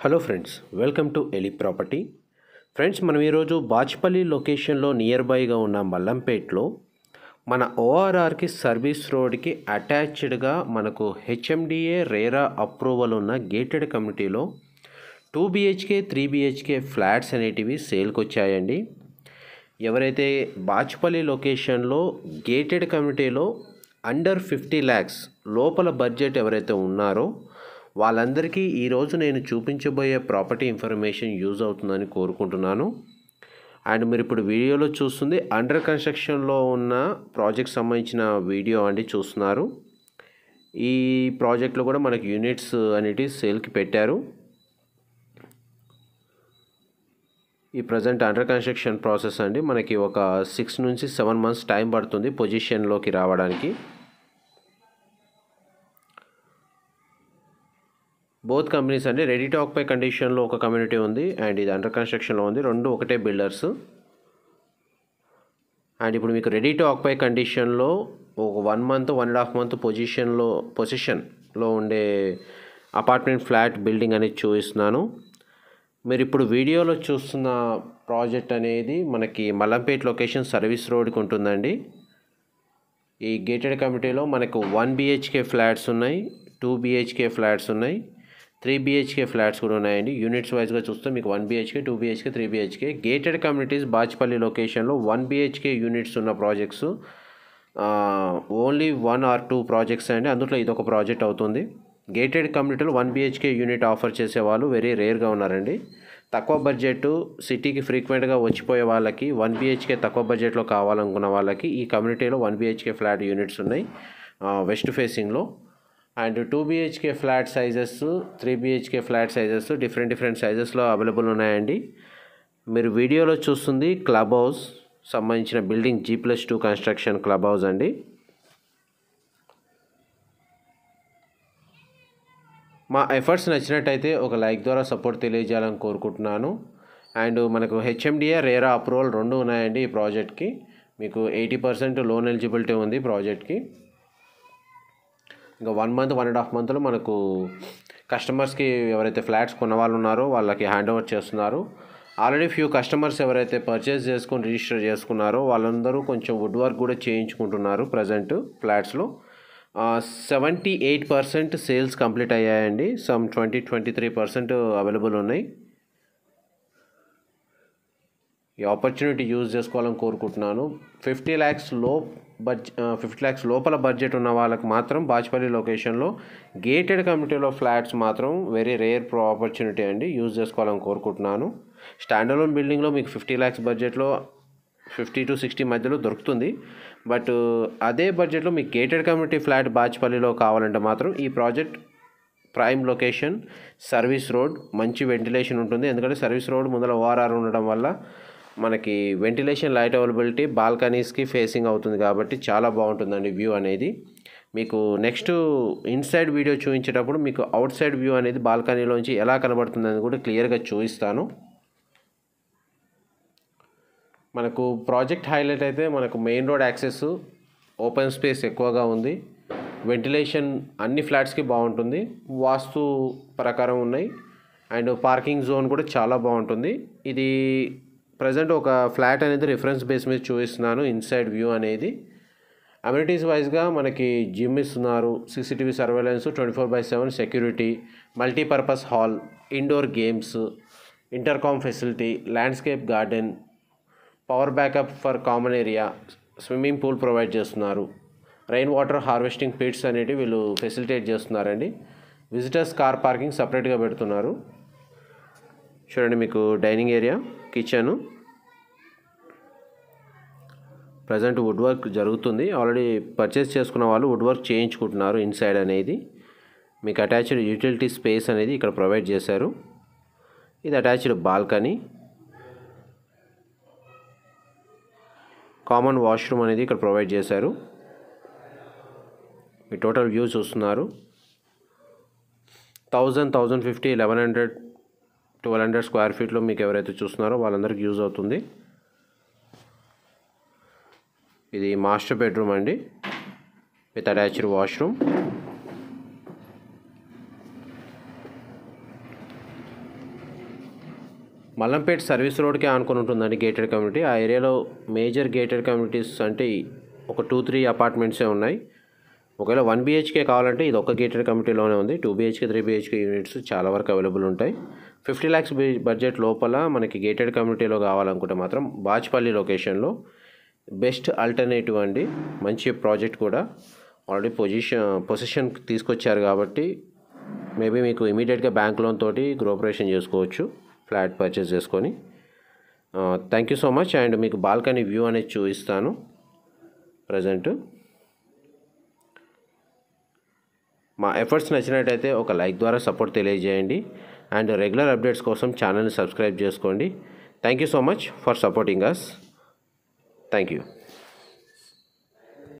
hello friends welcome to ఎలి property friends మనం ఈరోజు బాచ్పల్లి లొకేషన్లో నియర్ బైగా ఉన్న మల్లంపేట్లో మన ఓఆర్ఆర్కి సర్వీస్ రోడ్కి అటాచ్డ్గా మనకు హెచ్ఎండిఏ రేరా అప్రూవల్ ఉన్న గేటెడ్ కమిటీలో two BHK three BHK flats అనేటివి సేల్కి వచ్చాయండి ఎవరైతే బాచ్పల్లి లొకేషన్లో గేటెడ్ కమిటీలో అండర్ ఫిఫ్టీ ల్యాక్స్ లోపల బడ్జెట్ ఎవరైతే ఉన్నారో వాళ్ళందరికీ ఈరోజు నేను చూపించబోయే ప్రాపర్టీ ఇన్ఫర్మేషన్ యూజ్ అవుతుందని కోరుకుంటున్నాను అండ్ మీరు ఇప్పుడు వీడియోలో చూస్తుంది అండర్ కన్స్ట్రక్షన్లో ఉన్న ప్రాజెక్ట్ సంబంధించిన వీడియో అండి చూస్తున్నారు ఈ ప్రాజెక్ట్లో కూడా మనకి యూనిట్స్ అనేటివి సేల్కి పెట్టారు ఈ ప్రజెంట్ అండర్ కన్స్ట్రక్షన్ ప్రాసెస్ అండి మనకి ఒక సిక్స్ నుంచి సెవెన్ మంత్స్ టైం పడుతుంది పొజిషన్లోకి రావడానికి బోత్ కంపెనీస్ అండి రెడీ టాక్ పై కండిషన్లో ఒక కమ్యూనిటీ ఉంది అండ్ ఇది అండర్ కన్స్ట్రక్షన్లో ఉంది రెండు ఒకటే బిల్డర్స్ అండ్ ఇప్పుడు మీకు రెడీ టాక్ పై కండిషన్లో ఒక one month one and half month పొజిషన్లో పొజిషన్లో ఉండే అపార్ట్మెంట్ ఫ్లాట్ బిల్డింగ్ అనేది చూపిస్తున్నాను మీరు ఇప్పుడు వీడియోలో చూస్తున్న ప్రాజెక్ట్ అనేది మనకి మల్లంపేట లొకేషన్ సర్వీస్ రోడ్కి ఉంటుందండి ఈ గేటెడ్ కమిటీలో మనకు వన్ బిహెచ్కే ఫ్లాట్స్ ఉన్నాయి టూ బిహెచ్కే ఫ్లాట్స్ ఉన్నాయి త్రీ బీహెచ్కే ఫ్లాట్స్ కూడా ఉన్నాయండి యూనిట్స్ వైజ్గా చూస్తే మీకు one BHK two BHK three BHK gated communities Bachupally లొకేషన్లో వన్ బీహెచ్కే యూనిట్స్ ఉన్న projects only one or two projects అండి అందులో ఇదొక ప్రాజెక్ట్ అవుతుంది గేటెడ్ కమ్యూనిటీలు వన్ బీహెచ్కే యూనిట్ ఆఫర్ చేసేవాళ్ళు వెరీ రేర్గా ఉన్నారండి తక్కువ బడ్జెట్ సిటీకి ఫ్రీక్వెంట్గా వచ్చిపోయే వాళ్ళకి వన్ బీహెచ్కే తక్కువ బడ్జెట్లో కావాలనుకున్న వాళ్ళకి ఈ కమ్యూనిటీలో వన్ బీహెచ్కే ఫ్లాట్ యూనిట్స్ ఉన్నాయి వెస్ట్ ఫేసింగ్లో and two BHK flat sizes three BHK flat sizes different different సైజెస్లో అవైలబుల్ ఉన్నాయండి మీరు వీడియోలో చూస్తుంది క్లబ్ హౌస్ సంబంధించిన building G plus two construction club house అండి మా ఎఫర్ట్స్ నచ్చినట్టయితే ఒక లైక్ ద్వారా సపోర్ట్ తెలియజేయాలని కోరుకుంటున్నాను అండ్ మనకు హెచ్ఎండిఏ రేరా అప్రూవల్ రెండు ఉన్నాయండి ఈ ప్రాజెక్ట్కి మీకు ఎయిటీ పర్సెంట్ లోన్ ఎలిజిబిలిటీ ఉంది ప్రాజెక్ట్కి ఇంకా one month one and half మంత్లో మనకు కస్టమర్స్కి ఎవరైతే ఫ్లాట్స్ కొన్న వాళ్ళు ఉన్నారో వాళ్ళకి హ్యాండ్ ఓవర్ చేస్తున్నారు ఆల్రెడీ ఫ్యూ కస్టమర్స్ ఎవరైతే పర్చేస్ చేసుకొని రిజిస్టర్ చేసుకున్నారో వాళ్ళందరూ కొంచెం వుడ్ వర్క్ కూడా చేయించుకుంటున్నారు ప్రజెంట్ ఫ్లాట్స్లో seventy eight percent sales complete అయ్యాయండి some twenty twenty three percent available ఉన్నాయి ఈ ఆపర్చునిటీ యూజ్ చేసుకోవాలని కోరుకుంటున్నాను ఫిఫ్టీ ల్యాక్స్ లో బడ్జ్ ఫిఫ్టీ ల్యాక్స్ లోపల బడ్జెట్ ఉన్న వాళ్ళకు మాత్రం బాచ్పల్లి లొకేషన్లో గేటెడ్ కమ్యూనిటీలో ఫ్లాట్స్ మాత్రం వెరీ రేర్ ప్రో ఆపర్చునిటీ అండి యూజ్ చేసుకోవాలని కోరుకుంటున్నాను స్టాండర్లోన్ బిల్డింగ్లో మీకు ఫిఫ్టీ ల్యాక్స్ బడ్జెట్లో ఫిఫ్టీ టు సిక్స్టీ మధ్యలో దొరుకుతుంది బట్ అదే బడ్జెట్లో మీకు గేటెడ్ కమ్యూనిటీ ఫ్లాట్ బాచ్పల్లిలో కావాలంటే మాత్రం ఈ project prime location service road మంచి వెంటిలేషన్ ఉంటుంది ఎందుకంటే సర్వీస్ రోడ్ ముందర ఓఆర్ఆర్ ఉండడం వల్ల మనకి వెంటిలేషన్ లైట్ అవైలబిలిటీ బాల్కనీస్కి ఫేసింగ్ అవుతుంది కాబట్టి చాలా బాగుంటుందండి వ్యూ అనేది మీకు నెక్స్ట్ ఇన్సైడ్ వీడియో చూపించేటప్పుడు మీకు అవుట్ సైడ్ వ్యూ అనేది బాల్కనీలోంచి ఎలా కనబడుతుందని కూడా క్లియర్గా చూపిస్తాను మనకు ప్రాజెక్ట్ హైలైట్ అయితే మనకు main road access open space ఎక్కువగా ఉంది వెంటిలేషన్ అన్ని ఫ్లాట్స్కి బాగుంటుంది వాస్తు ప్రకారం ఉన్నాయి అండ్ పార్కింగ్ జోన్ కూడా చాలా బాగుంటుంది ఇది ప్రజెంట్ ఒక ఫ్లాట్ అనేది రిఫరెన్స్ బేస్ మీద చూపిస్తున్నాను ఇన్సైడ్ వ్యూ అనేది అమ్యూనిటీస్ వైజ్గా మనకి జిమ్ ఇస్తున్నారు CCTV surveillance twenty four by seven security multipurpose hall indoor games intercom facility landscape garden power backup for common area swimming pool provide చేస్తున్నారు rain water harvesting pits అనేవి వీళ్ళు facilitate చేస్తున్నారండి visitors car parking సపరేట్గా పెడుతున్నారు చూడండి మీకు dining area work ఇచ్చాను present wood work జరుగుతుంది ఆల్రెడీ పర్చేస్ చేసుకున్న వాళ్ళు వుడ్ వర్క్ చేయించుకుంటున్నారు ఇన్సైడ్ అనేది మీకు అటాచ్డ్ యూటిలిటీ స్పేస్ అనేది ఇక్కడ ప్రొవైడ్ చేశారు ఇది అటాచ్డ్ బాల్కనీ కామన్ వాష్రూమ్ అనేది ఇక్కడ ప్రొవైడ్ చేశారు మీ టోటల్ వ్యూ చూస్తున్నారు thousand thousand fifty eleven hundred twelve hundred square ఫీట్లో మీకు ఎవరైతే చూస్తున్నారో వాళ్ళందరికీ యూజ్ అవుతుంది ఇది మాస్టర్ బెడ్రూమ్ అండి with attached washroom Mallampet service రోడ్కే ఆనుకొని ఉంటుందండి గేటెడ్ కమ్యూనిటీ ఆ ఏరియాలో మేజర్ గేటెడ్ కమ్యూనిటీస్ అంటే ఒక టూ త్రీ అపార్ట్మెంట్సే ఉన్నాయి ఒకవేళ వన్ బీహెచ్కే కావాలంటే ఇది ఒక గేటెడ్ కమిటీలోనే ఉంది two BHK three BHK units చాలా వరకు అవైలబుల్ ఉంటాయి ఫిఫ్టీ ల్యాక్స్ బడ్జెట్ లోపల మనకి గేటెడ్ కమ్యూనిటీలో కావాలనుకుంటే మాత్రం బాచ్పల్లి లొకేషన్లో బెస్ట్ ఆల్టర్నేటివ్ అండి మంచి ప్రాజెక్ట్ కూడా ఆల్రెడీ పొజిషన్ పొజిషన్ తీసుకొచ్చారు కాబట్టి మేబీ మీకు ఇమీడియట్గా బ్యాంక్ లోన్ తోటి గ్రోపరేషన్ చేసుకోవచ్చు ఫ్లాట్ పర్చేస్ చేసుకొని thank you so much and మీకు బాల్కనీ వ్యూ అనేది చూపిస్తాను ప్రజెంట్ మా ఎఫర్ట్స్ నచ్చినట్టయితే ఒక లైక్ ద్వారా సపోర్ట్ తెలియజేయండి అండ్ రెగ్యులర్ అప్డేట్స్ కోసం ఛానల్ని సబ్స్క్రైబ్ చేసుకోండి thank you so much for supporting us thank you